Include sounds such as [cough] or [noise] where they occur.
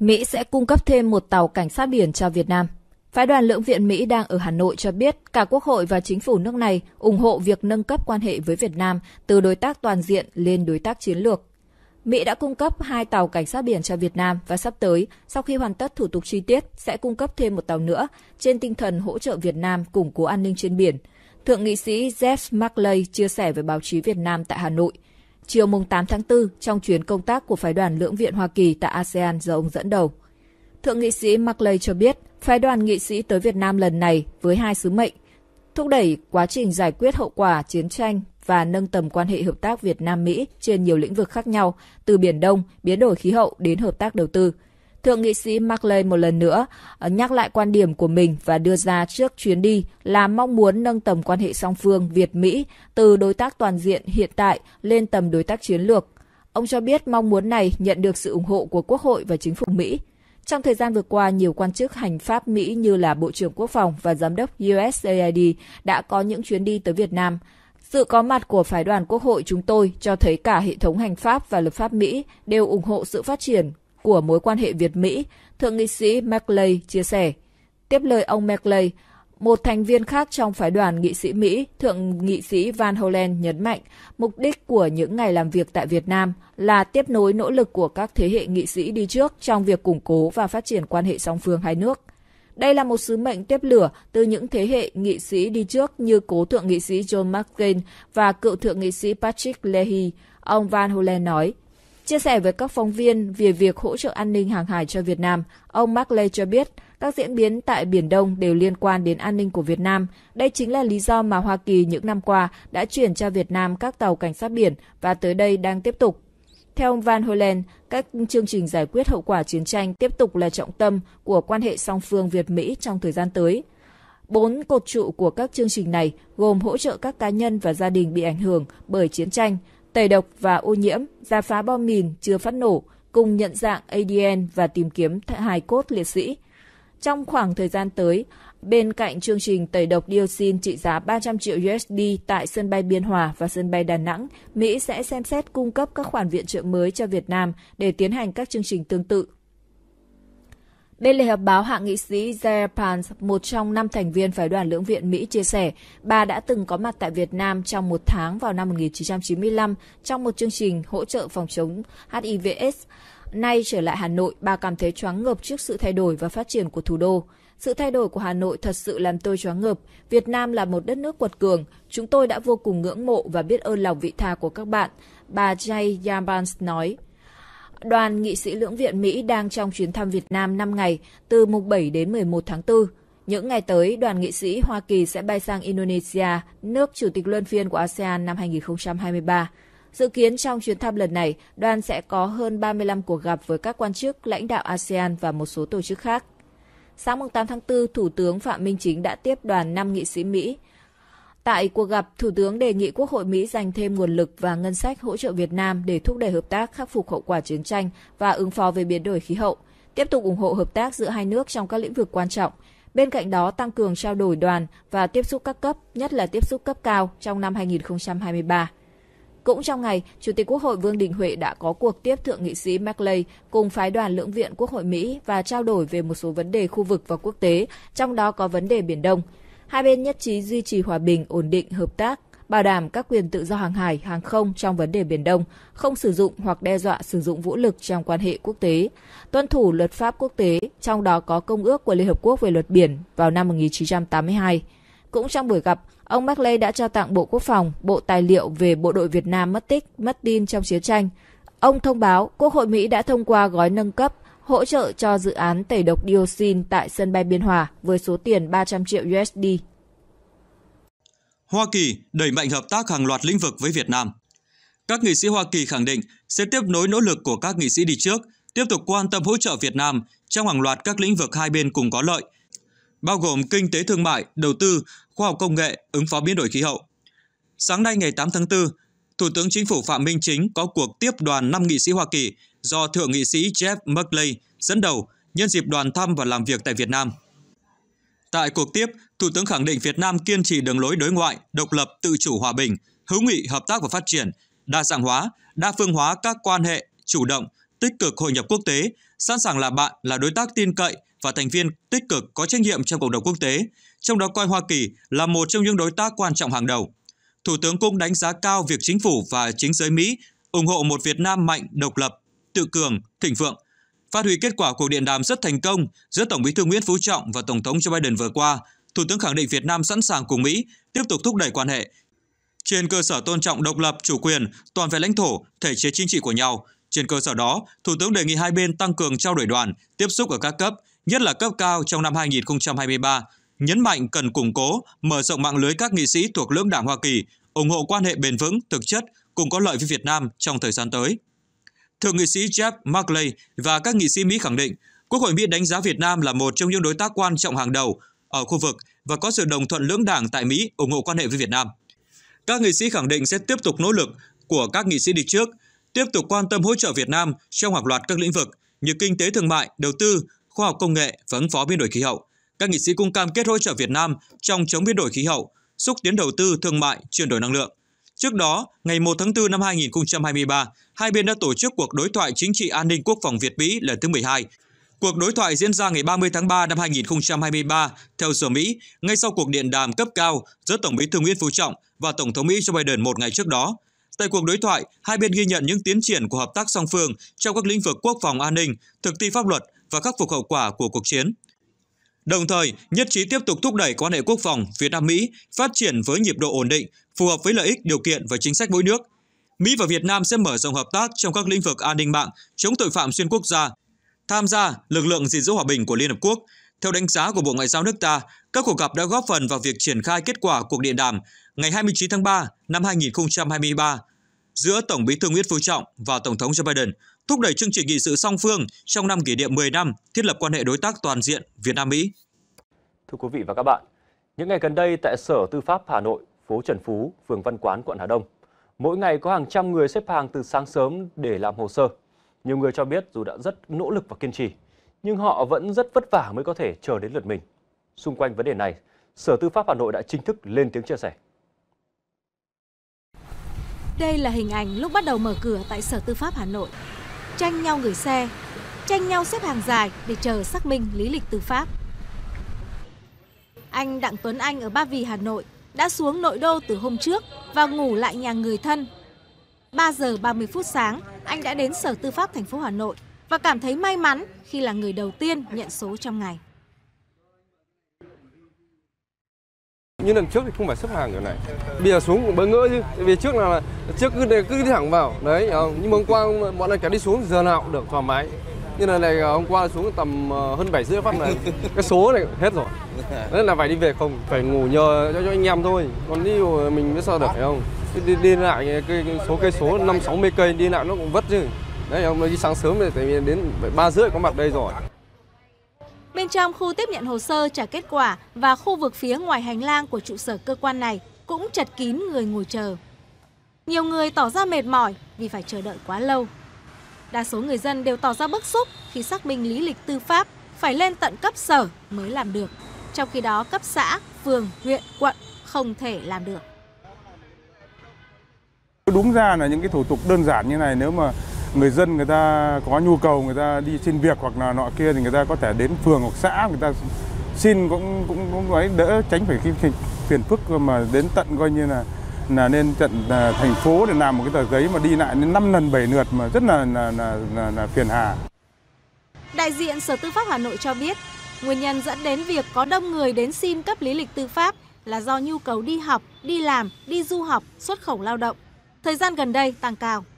Mỹ sẽ cung cấp thêm một tàu cảnh sát biển cho Việt Nam. Phái đoàn lưỡng viện Mỹ đang ở Hà Nội cho biết cả Quốc hội và chính phủ nước này ủng hộ việc nâng cấp quan hệ với Việt Nam từ đối tác toàn diện lên đối tác chiến lược. Mỹ đã cung cấp hai tàu cảnh sát biển cho Việt Nam và sắp tới, sau khi hoàn tất thủ tục chi tiết, sẽ cung cấp thêm một tàu nữa trên tinh thần hỗ trợ Việt Nam củng cố an ninh trên biển. Thượng nghị sĩ Jeff McLay chia sẻ với báo chí Việt Nam tại Hà Nội – chiều 8 tháng 4 trong chuyến công tác của phái đoàn lưỡng viện Hoa Kỳ tại ASEAN do ông dẫn đầu. Thượng nghị sĩ Maclay cho biết, phái đoàn nghị sĩ tới Việt Nam lần này với hai sứ mệnh, thúc đẩy quá trình giải quyết hậu quả chiến tranh và nâng tầm quan hệ hợp tác Việt Nam Mỹ trên nhiều lĩnh vực khác nhau, từ biển Đông, biến đổi khí hậu đến hợp tác đầu tư – Thượng nghị sĩ McLean một lần nữa ờ, nhắc lại quan điểm của mình và đưa ra trước chuyến đi là mong muốn nâng tầm quan hệ song phương Việt-Mỹ từ đối tác toàn diện hiện tại lên tầm đối tác chiến lược. Ông cho biết mong muốn này nhận được sự ủng hộ của Quốc hội và chính phủ Mỹ. Trong thời gian vừa qua, nhiều quan chức hành pháp Mỹ như là Bộ trưởng Quốc phòng và Giám đốc USAID đã có những chuyến đi tới Việt Nam. Sự có mặt của phái đoàn quốc hội chúng tôi cho thấy cả hệ thống hành pháp và lập pháp Mỹ đều ủng hộ sự phát triển của mối quan hệ Việt-Mỹ, Thượng nghị sĩ McLeay chia sẻ. Tiếp lời ông McLeay, một thành viên khác trong phái đoàn nghị sĩ Mỹ, Thượng nghị sĩ Van Hollen nhấn mạnh mục đích của những ngày làm việc tại Việt Nam là tiếp nối nỗ lực của các thế hệ nghị sĩ đi trước trong việc củng cố và phát triển quan hệ song phương hai nước. Đây là một sứ mệnh tiếp lửa từ những thế hệ nghị sĩ đi trước như cố thượng nghị sĩ John McCain và cựu thượng nghị sĩ Patrick Leahy, ông Van Hollen nói – Chia sẻ với các phóng viên về việc hỗ trợ an ninh hàng hải cho Việt Nam, ông Mark Lay cho biết các diễn biến tại Biển Đông đều liên quan đến an ninh của Việt Nam. Đây chính là lý do mà Hoa Kỳ những năm qua đã chuyển cho Việt Nam các tàu cảnh sát biển và tới đây đang tiếp tục. Theo ông Van Hollen, các chương trình giải quyết hậu quả chiến tranh tiếp tục là trọng tâm của quan hệ song phương Việt-Mỹ trong thời gian tới. Bốn cột trụ của các chương trình này gồm hỗ trợ các cá nhân và gia đình bị ảnh hưởng bởi chiến tranh – tẩy độc và ô nhiễm, giả phá bom mìn chưa phát nổ, cùng nhận dạng ADN và tìm kiếm hài cốt liệt sĩ. Trong khoảng thời gian tới, bên cạnh chương trình tẩy độc dioxin trị giá 300 triệu USD tại sân bay Biên Hòa và sân bay Đà Nẵng, Mỹ sẽ xem xét cung cấp các khoản viện trợ mới cho Việt Nam để tiến hành các chương trình tương tự Bên lề họp báo, hạ nghị sĩ Jair Pants, một trong năm thành viên phái đoàn lưỡng viện Mỹ chia sẻ, bà đã từng có mặt tại Việt Nam trong một tháng vào năm 1995 trong một chương trình hỗ trợ phòng chống HIVS. Nay trở lại Hà Nội, bà cảm thấy choáng ngợp trước sự thay đổi và phát triển của thủ đô. Sự thay đổi của Hà Nội thật sự làm tôi choáng ngợp. Việt Nam là một đất nước quật cường. Chúng tôi đã vô cùng ngưỡng mộ và biết ơn lòng vị tha của các bạn. Bà Jay Yambans nói, Đoàn nghị sĩ lưỡng viện Mỹ đang trong chuyến thăm Việt Nam 5 ngày, từ mùng 7 đến 11 tháng 4. Những ngày tới, đoàn nghị sĩ Hoa Kỳ sẽ bay sang Indonesia, nước chủ tịch luân phiên của ASEAN năm 2023. Dự kiến trong chuyến thăm lần này, đoàn sẽ có hơn 35 cuộc gặp với các quan chức, lãnh đạo ASEAN và một số tổ chức khác. Sáng 8 tháng 4, Thủ tướng Phạm Minh Chính đã tiếp đoàn 5 nghị sĩ Mỹ. Tại cuộc gặp, Thủ tướng đề nghị Quốc hội Mỹ dành thêm nguồn lực và ngân sách hỗ trợ Việt Nam để thúc đẩy hợp tác khắc phục hậu quả chiến tranh và ứng phó với biến đổi khí hậu, tiếp tục ủng hộ hợp tác giữa hai nước trong các lĩnh vực quan trọng. Bên cạnh đó, tăng cường trao đổi đoàn và tiếp xúc các cấp, nhất là tiếp xúc cấp cao trong năm 2023. Cũng trong ngày, Chủ tịch Quốc hội Vương Đình Huệ đã có cuộc tiếp thượng nghị sĩ Maclay cùng phái đoàn lưỡng viện Quốc hội Mỹ và trao đổi về một số vấn đề khu vực và quốc tế, trong đó có vấn đề Biển Đông – Hai bên nhất trí duy trì hòa bình, ổn định, hợp tác, bảo đảm các quyền tự do hàng hải, hàng không trong vấn đề Biển Đông, không sử dụng hoặc đe dọa sử dụng vũ lực trong quan hệ quốc tế, tuân thủ luật pháp quốc tế, trong đó có Công ước của Liên Hợp Quốc về luật biển vào năm 1982. Cũng trong buổi gặp, ông Maclay đã trao tặng Bộ Quốc phòng bộ tài liệu về bộ đội Việt Nam mất tích, mất tin trong chiến tranh. Ông thông báo Quốc hội Mỹ đã thông qua gói nâng cấp hỗ trợ cho dự án tẩy độc dioxin tại sân bay Biên Hòa với số tiền 300 triệu USD. Hoa Kỳ đẩy mạnh hợp tác hàng loạt lĩnh vực với Việt Nam. Các nghị sĩ Hoa Kỳ khẳng định sẽ tiếp nối nỗ lực của các nghị sĩ đi trước, tiếp tục quan tâm hỗ trợ Việt Nam trong hàng loạt các lĩnh vực hai bên cùng có lợi, bao gồm kinh tế thương mại, đầu tư, khoa học công nghệ, ứng phó biến đổi khí hậu. Sáng nay ngày 8 tháng 4, Thủ tướng Chính phủ Phạm Minh Chính có cuộc tiếp đoàn 5 nghị sĩ Hoa Kỳ do Thượng nghị sĩ Jeff Merkley dẫn đầu nhân dịp đoàn thăm và làm việc tại Việt Nam. Tại cuộc tiếp, Thủ tướng khẳng định Việt Nam kiên trì đường lối đối ngoại, độc lập, tự chủ hòa bình, hữu nghị, hợp tác và phát triển, đa dạng hóa, đa phương hóa các quan hệ, chủ động, tích cực hội nhập quốc tế, sẵn sàng là bạn, là đối tác tin cậy và thành viên tích cực có trách nhiệm trong cộng đồng quốc tế, trong đó coi Hoa Kỳ là một trong những đối tác quan trọng hàng đầu. Thủ tướng cũng đánh giá cao việc chính phủ và chính giới Mỹ ủng hộ một Việt Nam mạnh, độc lập, tự cường, thịnh vượng, Phát huy kết quả cuộc điện đàm rất thành công giữa Tổng bí thư Nguyễn Phú Trọng và Tổng thống Joe Biden vừa qua, Thủ tướng khẳng định Việt Nam sẵn sàng cùng Mỹ tiếp tục thúc đẩy quan hệ trên cơ sở tôn trọng độc lập, chủ quyền, toàn vẹn lãnh thổ, thể chế chính trị của nhau. Trên cơ sở đó, Thủ tướng đề nghị hai bên tăng cường trao đổi đoàn, tiếp xúc ở các cấp, nhất là cấp cao trong năm 2023, nhấn mạnh cần củng cố, mở rộng mạng lưới các nghị sĩ thuộc lưỡng đảng Hoa Kỳ, ủng hộ quan hệ bền vững, thực chất, cùng có lợi với Việt Nam trong thời gian tới. Thượng nghị sĩ Jeff Markley và các nghị sĩ Mỹ khẳng định Quốc hội Mỹ đánh giá Việt Nam là một trong những đối tác quan trọng hàng đầu ở khu vực và có sự đồng thuận lưỡng đảng tại Mỹ ủng hộ quan hệ với Việt Nam. Các nghị sĩ khẳng định sẽ tiếp tục nỗ lực của các nghị sĩ đi trước, tiếp tục quan tâm hỗ trợ Việt Nam trong hàng loạt các lĩnh vực như kinh tế thương mại, đầu tư, khoa học công nghệ và ứng phó biến đổi khí hậu. Các nghị sĩ cũng cam kết hỗ trợ Việt Nam trong chống biến đổi khí hậu, xúc tiến đầu tư thương mại, chuyển đổi năng lượng. Trước đó, ngày 1 tháng 4 năm 2023, hai bên đã tổ chức cuộc đối thoại chính trị an ninh quốc phòng Việt-Mỹ lần thứ 12. Cuộc đối thoại diễn ra ngày 30 tháng 3 năm 2023 theo giờ Mỹ, ngay sau cuộc điện đàm cấp cao giữa Tổng bí thư Nguyễn Phú Trọng và Tổng thống Mỹ Joe Biden một ngày trước đó. Tại cuộc đối thoại, hai bên ghi nhận những tiến triển của hợp tác song phương trong các lĩnh vực quốc phòng an ninh, thực thi pháp luật và khắc phục hậu quả của cuộc chiến. Đồng thời, nhất trí tiếp tục thúc đẩy quan hệ quốc phòng Việt Nam Mỹ phát triển với nhịp độ ổn định, phù hợp với lợi ích, điều kiện và chính sách mỗi nước. Mỹ và Việt Nam sẽ mở rộng hợp tác trong các lĩnh vực an ninh mạng, chống tội phạm xuyên quốc gia, tham gia lực lượng gìn giữ hòa bình của Liên hợp quốc. Theo đánh giá của Bộ Ngoại giao nước ta, các cuộc gặp đã góp phần vào việc triển khai kết quả cuộc điện đàm ngày 29 tháng 3 năm 2023 giữa Tổng Bí thư Nguyễn Phú Trọng và Tổng thống Joe Biden thúc đẩy chương trình nghị sự song phương trong năm kỷ niệm 10 năm thiết lập quan hệ đối tác toàn diện Việt Nam Mỹ. Thưa quý vị và các bạn, những ngày gần đây tại Sở Tư pháp Hà Nội, phố Trần Phú, phường Văn Quán, quận Hà Đông, mỗi ngày có hàng trăm người xếp hàng từ sáng sớm để làm hồ sơ. Nhiều người cho biết dù đã rất nỗ lực và kiên trì, nhưng họ vẫn rất vất vả mới có thể chờ đến lượt mình. Xung quanh vấn đề này, Sở Tư pháp Hà Nội đã chính thức lên tiếng chia sẻ. Đây là hình ảnh lúc bắt đầu mở cửa tại Sở Tư pháp Hà Nội tranh nhau gửi xe, tranh nhau xếp hàng dài để chờ xác minh lý lịch tư pháp. Anh Đặng Tuấn Anh ở Ba Vì, Hà Nội đã xuống nội đô từ hôm trước và ngủ lại nhà người thân. 3 giờ 30 phút sáng, anh đã đến Sở Tư pháp thành phố Hà Nội và cảm thấy may mắn khi là người đầu tiên nhận số trong ngày. như lần trước thì không phải xếp hàng kiểu này bây giờ xuống cũng bỡ ngỡ chứ vì trước là trước cứ để, cứ đi thẳng vào đấy ờ, nhưng mà hôm qua bọn anh cả đi xuống giờ nào cũng được thoải mái như là này ờ, hôm qua xuống tầm ờ, hơn bảy rưỡi phát này [laughs] cái số này hết rồi nên [laughs] là phải đi về không phải ngủ nhờ cho, cho anh em thôi còn đi mình biết sao được phải không đi, đi lại cái số cây số năm sáu mươi cây đi lại nó cũng vất chứ đấy không đi sáng sớm thì đến ba rưỡi có mặt đây rồi Bên trong khu tiếp nhận hồ sơ trả kết quả và khu vực phía ngoài hành lang của trụ sở cơ quan này cũng chật kín người ngồi chờ. Nhiều người tỏ ra mệt mỏi vì phải chờ đợi quá lâu. Đa số người dân đều tỏ ra bức xúc khi xác minh lý lịch tư pháp phải lên tận cấp sở mới làm được. Trong khi đó cấp xã, phường, huyện, quận không thể làm được. Đúng ra là những cái thủ tục đơn giản như này nếu mà người dân người ta có nhu cầu người ta đi xin việc hoặc là nọ kia thì người ta có thể đến phường hoặc xã người ta xin cũng cũng cũng nói đỡ tránh phải cái phiền phức mà đến tận coi như là là nên tận thành phố để làm một cái tờ giấy mà đi lại đến 5 lần 7 lượt mà rất là là là, là, là phiền hà. Đại diện Sở Tư pháp Hà Nội cho biết, nguyên nhân dẫn đến việc có đông người đến xin cấp lý lịch tư pháp là do nhu cầu đi học, đi làm, đi du học, xuất khẩu lao động. Thời gian gần đây tăng cao.